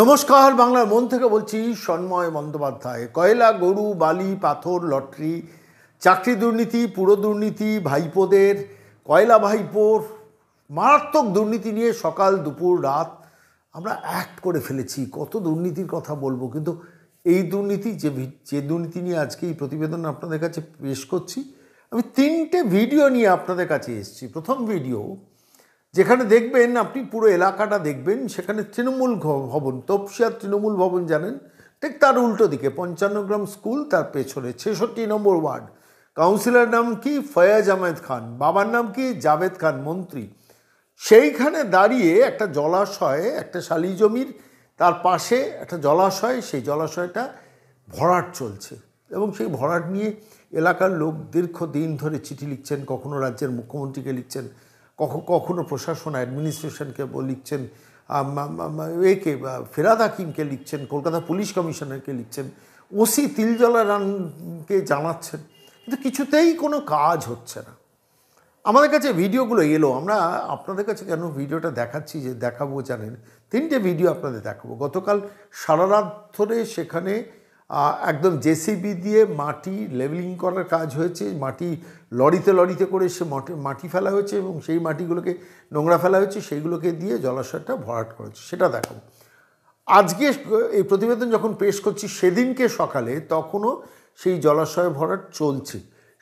নমস্কার বাংলার মন থেকে বলছি সন্ময় বন্দ্যোপাধ্যায় কয়লা গরু বালি পাথর লটারি চাকরি দুর্নীতি পুরো দুর্নীতি ভাইপোদের কয়লা ভাইপোর মারাত্মক দুর্নীতি নিয়ে সকাল দুপুর রাত আমরা অ্যাক্ট করে ফেলেছি কত দুর্নীতির কথা বলবো কিন্তু এই দুর্নীতি যে যে দুর্নীতি নিয়ে আজকে এই প্রতিবেদন আপনাদের কাছে পেশ করছি আমি তিনটে ভিডিও নিয়ে আপনাদের কাছে এসেছি প্রথম ভিডিও যেখানে দেখবেন আপনি পুরো এলাকাটা দেখবেন সেখানে তৃণমূল ভবন তপসিয়ার তৃণমূল ভবন জানেন ঠিক তার উল্টো দিকে পঞ্চান্নগ্রাম স্কুল তার পেছনে ছেষট্টি নম্বর ওয়ার্ড কাউন্সিলর নাম কি ফয়াজ আহমেদ খান বাবার নাম কি জাভেদ খান মন্ত্রী সেইখানে দাঁড়িয়ে একটা জলাশয়ে একটা শালি জমির তার পাশে একটা জলাশয় সেই জলাশয়টা ভরাট চলছে এবং সেই ভরাট নিয়ে এলাকার লোক দীর্ঘদিন ধরে চিঠি লিখছেন কখনো রাজ্যের মুখ্যমন্ত্রীকে লিখছেন কখন কখনো প্রশাসন অ্যাডমিনিস্ট্রেশনকে লিখছেন একে ফেরাদ হাকিমকে লিখছেন কলকাতা পুলিশ কমিশনারকে লিখছেন ওসি তিলজলা রানকে জানাচ্ছেন কিন্তু কিছুতেই কোনো কাজ হচ্ছে না আমাদের কাছে ভিডিওগুলো এলো আমরা আপনাদের কাছে কেন ভিডিওটা দেখাচ্ছি যে দেখাবো জানেন তিনটে ভিডিও আপনাদের দেখাবো গতকাল সারা রাত ধরে সেখানে একদম জেসিবি দিয়ে মাটি লেভেলিং করার কাজ হয়েছে মাটি লরিতে লরিতে করে সে মাটি ফেলা হয়েছে এবং সেই মাটিগুলোকে নোংরা ফেলা হয়েছে সেইগুলোকে দিয়ে জলাশয়টা ভরাট করেছে সেটা দেখো আজকে এই প্রতিবেদন যখন পেশ করছি সেদিনকে সকালে তখনও সেই জলাশয় ভরাট চলছে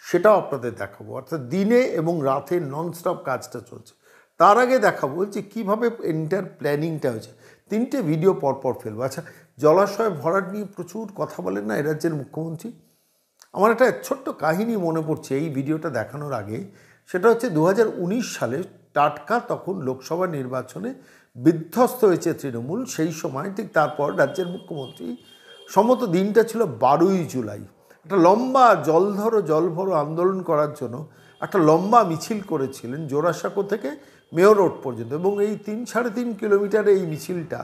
সেটাও আপনাদের দেখাবো অর্থাৎ দিনে এবং রাতে ননস্টপ কাজটা চলছে তার আগে দেখাবো যে কীভাবে এন্টার প্ল্যানিংটা হয়েছে তিনটে ভিডিও পরপর ফেলবো আচ্ছা জলাশয় ভরাট নিয়ে প্রচুর কথা বলেন না এ রাজ্যের মুখ্যমন্ত্রী আমার একটা ছোট্ট কাহিনী মনে পড়ছে এই ভিডিওটা দেখানোর আগে সেটা হচ্ছে দু সালে টাটকা তখন লোকসভা নির্বাচনে বিধ্বস্ত হয়েছে তৃণমূল সেই সময় ঠিক তারপর রাজ্যের মুখ্যমন্ত্রী সম্মত দিনটা ছিল বারোই জুলাই একটা লম্বা জল ধরো আন্দোলন করার জন্য একটা লম্বা মিছিল করেছিলেন জোড়াসাঁকো থেকে মেয়র রোড পর্যন্ত এবং এই তিন সাড়ে তিন কিলোমিটারে এই মিছিলটা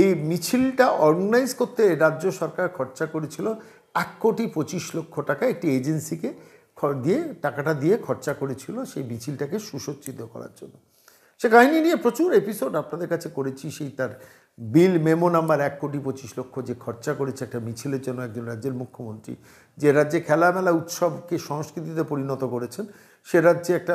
এই মিছিলটা অর্গানাইজ করতে রাজ্য সরকার খরচা করেছিল এক কোটি পঁচিশ লক্ষ টাকা একটি এজেন্সিকে দিয়ে টাকাটা দিয়ে খরচা করেছিল সেই মিছিলটাকে সুসজ্জিত করার জন্য সে কাহিনী নিয়ে প্রচুর এপিসোড আপনাদের কাছে করেছি সেই তার বিল মেমো নাম্বার এক কোটি পঁচিশ লক্ষ যে খরচা করেছে একটা মিছিলের জন্য একজন রাজ্যের মুখ্যমন্ত্রী যে রাজ্যে খেলামেলা উৎসবকে সংস্কৃতিতে পরিণত করেছেন সে রাজ্যে একটা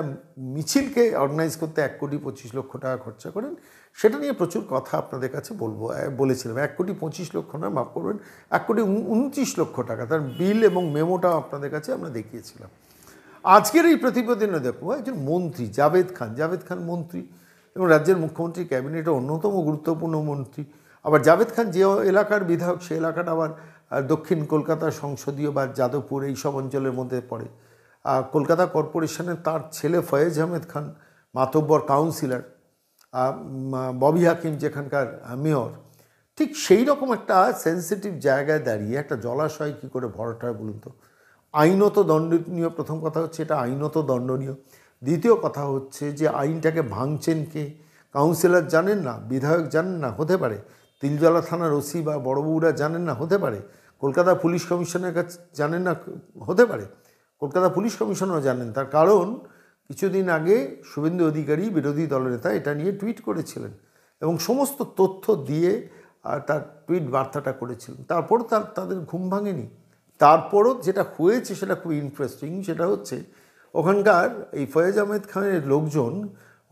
মিছিলকে অর্গানাইজ করতে এক কোটি পঁচিশ লক্ষ টাকা খরচা করেন সেটা নিয়ে প্রচুর কথা আপনাদের কাছে বলবো বলেছিলাম এক কোটি পঁচিশ লক্ষ না মাফ করবেন এক কোটি উনত্রিশ লক্ষ টাকা তার বিল এবং মেমোটাও আপনাদের কাছে আমরা দেখিয়েছিলাম আজকের এই প্রতিবেদনে দেখব একজন মন্ত্রী জাভেদ খান জাভেদ খান মন্ত্রী এবং রাজ্যের মুখ্যমন্ত্রী ক্যাবিনেটের অন্যতম গুরুত্বপূর্ণ মন্ত্রী আবার জাভেদ খান যে এলাকার বিধায়ক সে এলাকাটা আবার দক্ষিণ কলকাতা সংসদীয় বা যাদবপুর এইসব অঞ্চলের মধ্যে পড়ে কলকাতা কর্পোরেশনের তার ছেলে ফয়েজ আহমেদ খান মাতব্বর কাউন্সিলর ববি হাকিম যেখানকার মেয়র ঠিক সেই রকম একটা সেন্সিটিভ জায়গায় দাঁড়িয়ে একটা জলাশয় কী করে ভরাটা হয় বলুন তো আইনত দণ্ডনীয় প্রথম কথা হচ্ছে এটা আইনত দণ্ডনীয় দ্বিতীয় কথা হচ্ছে যে আইনটাকে ভাঙছেন কে কাউন্সিলর জানেন না বিধায়ক জানেন না হতে পারে তিলজলা থানার ওসি বা বড়বউরা জানেন না হতে পারে কলকাতা পুলিশ কমিশনের কাছে জানেন না হতে পারে কলকাতা পুলিশ কমিশনও জানেন তার কারণ কিছুদিন আগে শুভেন্দু অধিকারী বিরোধী দলনেতা এটা নিয়ে টুইট করেছিলেন এবং সমস্ত তথ্য দিয়ে তার টুইট বার্তাটা করেছিলেন তারপর তার তাদের ঘুম ভাঙেনি তারপরও যেটা হয়েছে সেটা খুব ইন্টারেস্টিং সেটা হচ্ছে ওখানকার এই ফয়েজ আহমেদ খানের লোকজন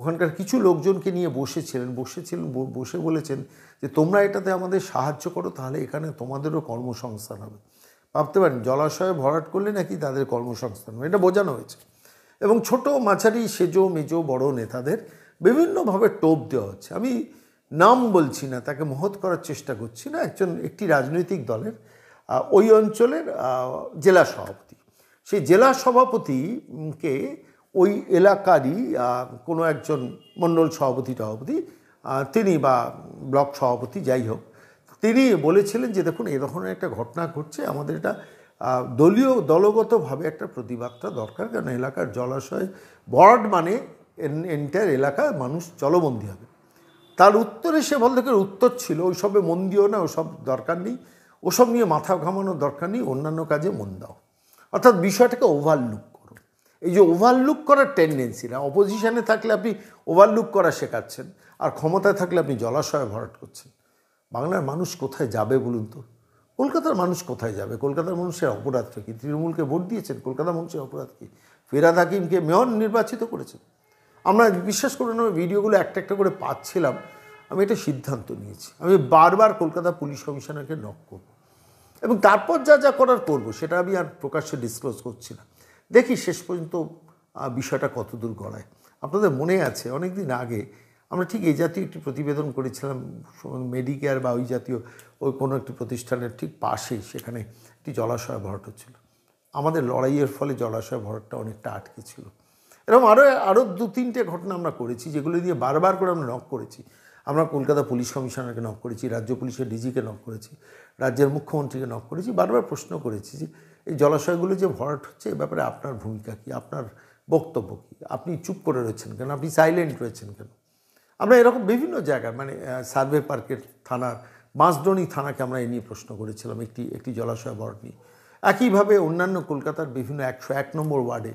ওখানকার কিছু লোকজনকে নিয়ে বসেছিলেন বসেছিলেন বসে বলেছেন যে তোমরা এটাতে আমাদের সাহায্য করো তাহলে এখানে তোমাদেরও কর্মসংস্থান হবে ভাবতে পারেন জলাশয়ে ভরাট করলে নাকি তাদের কর্মসংস্থান এটা বোঝানো হয়েছে এবং ছোট মাঝারি সেজো মেজো বড় নেতাদের বিভিন্নভাবে টোপ দেওয়া হচ্ছে আমি নাম বলছি না তাকে মহৎ করার চেষ্টা করছি না একজন একটি রাজনৈতিক দলের ওই অঞ্চলের জেলা সভাপতি সেই জেলা সভাপতিকে ওই এলাকারই কোনো একজন মণ্ডল সভাপতি সভাপতি তিনি বা ব্লক সভাপতি যাই হোক তিনি বলেছিলেন যে দেখুন এ ধরনের একটা ঘটনা ঘটছে আমাদের এটা দলীয় দলগতভাবে একটা প্রতিবাদটা দরকার কারণ এলাকার জলাশয় বর্ড মানে এন্টায়ার এলাকা মানুষ জলবন্দী হবে তার উত্তরে সে ভদ্রলোকের উত্তর ছিল ওই সবে মন দিও না ওসব দরকার নেই ওসব নিয়ে মাথা ঘামানোর দরকার নেই অন্যান্য কাজে মন দাও অর্থাৎ বিষয়টাকে ওভারলুক করো এই যে ওভারলুক করার টেন্ডেন্সি না অপোজিশনে থাকলে আপনি ওভারলুক করা শেখাচ্ছেন আর ক্ষমতায় থাকলে আপনি জলাশয় ভরাট করছেন বাংলার মানুষ কোথায় যাবে বলুন তো কলকাতার মানুষ কোথায় যাবে কলকাতার মানুষের অপরাধ কি তৃণমূলকে ভোট দিয়েছেন কলকাতার মানুষের অপরাধ কি ফেরাদ হাকিমকে মেয়র নির্বাচিত করেছেন আমরা বিশ্বাস করে আমি ভিডিওগুলো একটা একটা করে পাচ্ছিলাম আমি এটা সিদ্ধান্ত নিয়েছি আমি বারবার কলকাতা পুলিশ কমিশনারকে নক করব এবং তারপর যা যা করার করব সেটা আমি আর প্রকাশ্যে ডিসক্লোজ করছি না দেখি শেষ পর্যন্ত বিষয়টা কতদূর গড়ায় আপনাদের মনে আছে অনেক দিন আগে আমরা ঠিক এই জাতীয় একটি প্রতিবেদন করেছিলাম মেডিকেয়ার বা ওই জাতীয় ওই কোনো একটি প্রতিষ্ঠানের ঠিক পাশেই সেখানে একটি জলাশয় ভরাট হচ্ছিল আমাদের লড়াইয়ের ফলে জলাশয় ভরাটটা অনেকটা আটকে ছিল এরকম আরও আরও দু তিনটে ঘটনা আমরা করেছি যেগুলো দিয়ে বারবার করে আমরা নক করেছি আমরা কলকাতা পুলিশ কমিশনারকে নক করেছি রাজ্য পুলিশের ডিজিকে নক করেছি রাজ্যের মুখ্যমন্ত্রীকে নক করেছি বারবার প্রশ্ন করেছি যে এই জলাশয়গুলো যে ভরাট হচ্ছে এ ব্যাপারে আপনার ভূমিকা কী আপনার বক্তব্য কী আপনি চুপ করে রয়েছেন কেন আপনি সাইলেন্ট রয়েছেন কেন আমরা এরকম বিভিন্ন জায়গায় মানে সার্ভে পার্কের থানার বাঁশডনি থানাকে আমরা এ নিয়ে প্রশ্ন করেছিলাম একটি একটি জলাশয় বরাদ নিয়ে একইভাবে অন্যান্য কলকাতার বিভিন্ন একশো এক নম্বর ওয়ার্ডে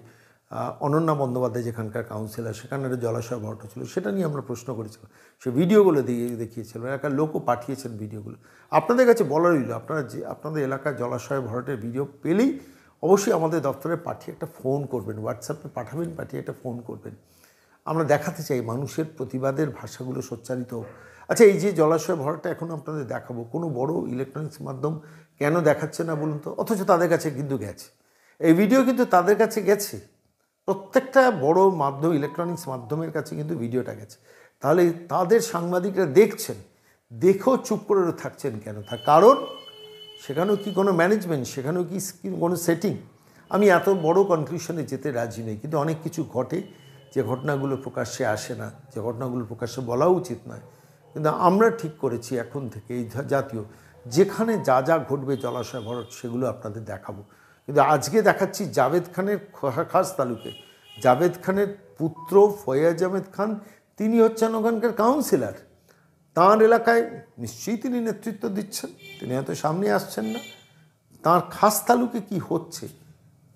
অনন্যা বন্দ্যোপাধ্যায় যেখানকার কাউন্সিলর সেখানের জলাশয় ভরটা ছিল সেটা নিয়ে আমরা প্রশ্ন করেছিলাম সে ভিডিওগুলো দিয়ে দেখিয়েছিলাম এলাকার লোকও পাঠিয়েছেন ভিডিওগুলো আপনাদের কাছে বলা রইল আপনারা যে আপনাদের এলাকার জলাশয় ভরাটের ভিডিও পেলেই অবশ্যই আমাদের দপ্তরে পাঠিয়ে একটা ফোন করবেন হোয়াটসঅ্যাপে পাঠাবেন পাঠিয়ে একটা ফোন করবেন আমরা দেখাতে চাই মানুষের প্রতিবাদের ভাষাগুলো সচ্চারিত আচ্ছা এই যে জলাশয় ভরাটা এখন আপনাদের দেখাবো কোনো বড় ইলেকট্রনিক্স মাধ্যম কেন দেখাচ্ছে না বলুন তো অথচ তাদের কাছে কিন্তু গেছে এই ভিডিও কিন্তু তাদের কাছে গেছে প্রত্যেকটা বড় মাধ্যম ইলেকট্রনিক্স মাধ্যমের কাছে কিন্তু ভিডিওটা গেছে তাহলে তাদের সাংবাদিকরা দেখছেন দেখেও চুপ করে থাকছেন কেন তার কারণ সেখানেও কি কোনো ম্যানেজমেন্ট সেখানেও কি কোনো সেটিং আমি এত বড় কনক্লুশনে যেতে রাজি নেই কিন্তু অনেক কিছু ঘটে যে ঘটনাগুলো প্রকাশ্যে আসে না যে ঘটনাগুলো প্রকাশ্যে বলা উচিত নয় কিন্তু আমরা ঠিক করেছি এখন থেকে এই জাতীয় যেখানে যা যা ঘটবে জলাশয় ভরত সেগুলো আপনাদের দেখাবো কিন্তু আজকে দেখাচ্ছি জাভেদ খানের খাস তালুকে জাভেদ খানের পুত্র ফয়াজ আহমেদ খান তিনি হচ্ছেন ওখানকার কাউন্সিলার তাঁর এলাকায় নিশ্চয়ই তিনি নেতৃত্ব দিচ্ছেন তিনি হয়তো সামনে আসছেন না তাঁর খাস তালুকে কি হচ্ছে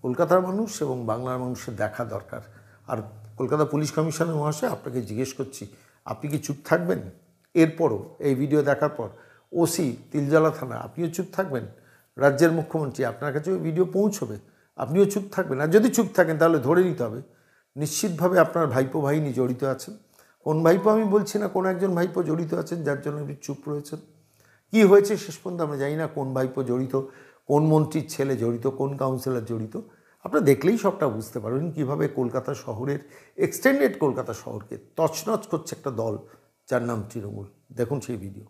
কলকাতার মানুষ এবং বাংলার মানুষের দেখা দরকার আর কলকাতা পুলিশ কমিশনার মহাশয় আপনাকে জিজ্ঞেস করছি আপনি কি চুপ থাকবেন এরপরও এই ভিডিও দেখার পর ওসি তিলজলা থানা আপনিও চুপ থাকবেন রাজ্যের মুখ্যমন্ত্রী আপনার কাছে ওই ভিডিও পৌঁছবে আপনিও চুপ থাকবেন আর যদি চুপ থাকেন তাহলে ধরে নিতে হবে নিশ্চিতভাবে আপনার ভাইপো ভাইনি জড়িত আছেন কোন ভাইপো আমি বলছি না কোন একজন ভাইপো জড়িত আছেন যার জন্য আপনি চুপ রয়েছেন কি হয়েছে শেষ পর্যন্ত আমরা জানি না কোন ভাইপো জড়িত কোন মন্ত্রীর ছেলে জড়িত কোন কাউন্সিলর জড়িত আপনারা দেখলেই সবটা বুঝতে পারবেন কিভাবে কলকাতা শহরের এক্সটেন্ডেড কলকাতা শহরকে তছনছ করছে একটা দল যার নাম তৃণমূল দেখুন সেই ভিডিও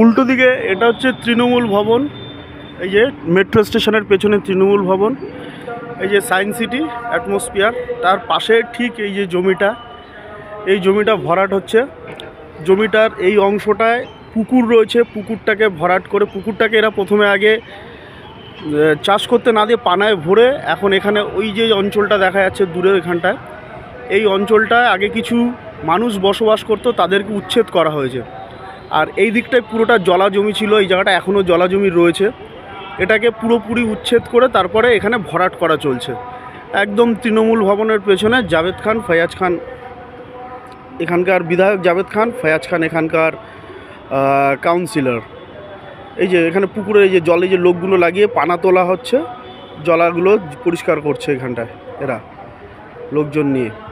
উল্টো দিকে এটা হচ্ছে তৃণমূল ভবন এই যে মেট্রো স্টেশনের পেছনে তৃণমূল ভবন এই যে সায়েন্স সিটি অ্যাটমসফিয়ার তার পাশে ঠিক এই যে জমিটা এই জমিটা ভরাট হচ্ছে জমিটার এই অংশটায় পুকুর রয়েছে পুকুরটাকে ভরাট করে পুকুরটাকে এরা প্রথমে আগে চাষ করতে না দিয়ে পানায় ভরে এখন এখানে ওই যে অঞ্চলটা দেখা যাচ্ছে দূরের এখানটায় এই অঞ্চলটায় আগে কিছু মানুষ বসবাস করতো তাদেরকে উচ্ছেদ করা হয়েছে আর এই দিকটায় পুরোটা জলা জমি ছিল এই জায়গাটা এখনও জলা জমি রয়েছে এটাকে পুরোপুরি উচ্ছেদ করে তারপরে এখানে ভরাট করা চলছে একদম তৃণমূল ভবনের পেছনে জাভেদ খান ফয়াজ খান এখানকার বিধায়ক জাভেদ খান ফয়াজ খান এখানকার কাউন্সিলর এই যে এখানে পুকুরে এই যে জলে যে লোকগুলো লাগিয়ে পানা তোলা হচ্ছে জলাগুলো পরিষ্কার করছে এখানটায় এরা লোকজন নিয়ে